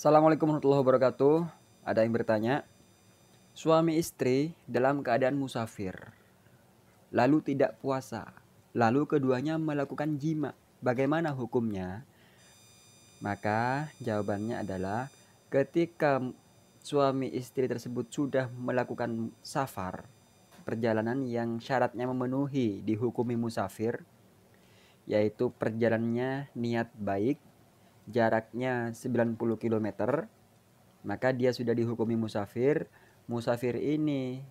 Assalamualaikum warahmatullahi wabarakatuh. Ada yang bertanya, suami istri dalam keadaan musafir, lalu tidak puasa, lalu keduanya melakukan jima. Bagaimana hukumnya? Maka jawabannya adalah ketika suami istri tersebut sudah melakukan safar, perjalanan yang syaratnya memenuhi dihukumi musafir, yaitu perjalanannya niat baik, jaraknya 90 km, maka dia sudah dihukumi musafir. Musafir ini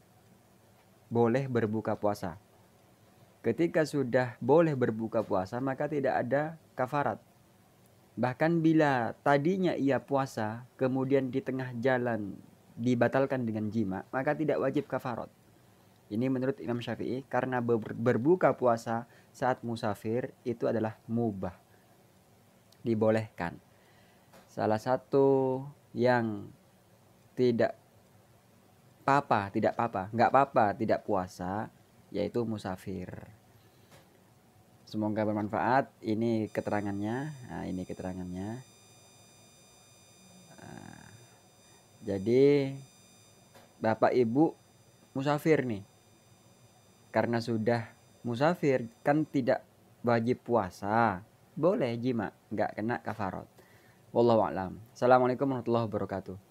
boleh berbuka puasa. Ketika sudah boleh berbuka puasa, maka tidak ada kafarat. Bahkan bila tadinya ia puasa, kemudian di tengah jalan dibatalkan dengan jima, maka tidak wajib kafarat. Ini menurut Imam Syafi'i karena berbuka puasa saat musafir itu adalah mubah dibolehkan. Salah satu yang tidak papa tidak papa nggak papa tidak puasa, yaitu musafir. Semoga bermanfaat. Ini keterangannya. Nah, ini keterangannya. Ah, jadi Bapak Ibu musafir nih. Karena sudah musafir kan tidak wajib puasa boleh jima, nggak kena kafarot. Wallahu a'lam. Assalamualaikum warahmatullahi wabarakatuh.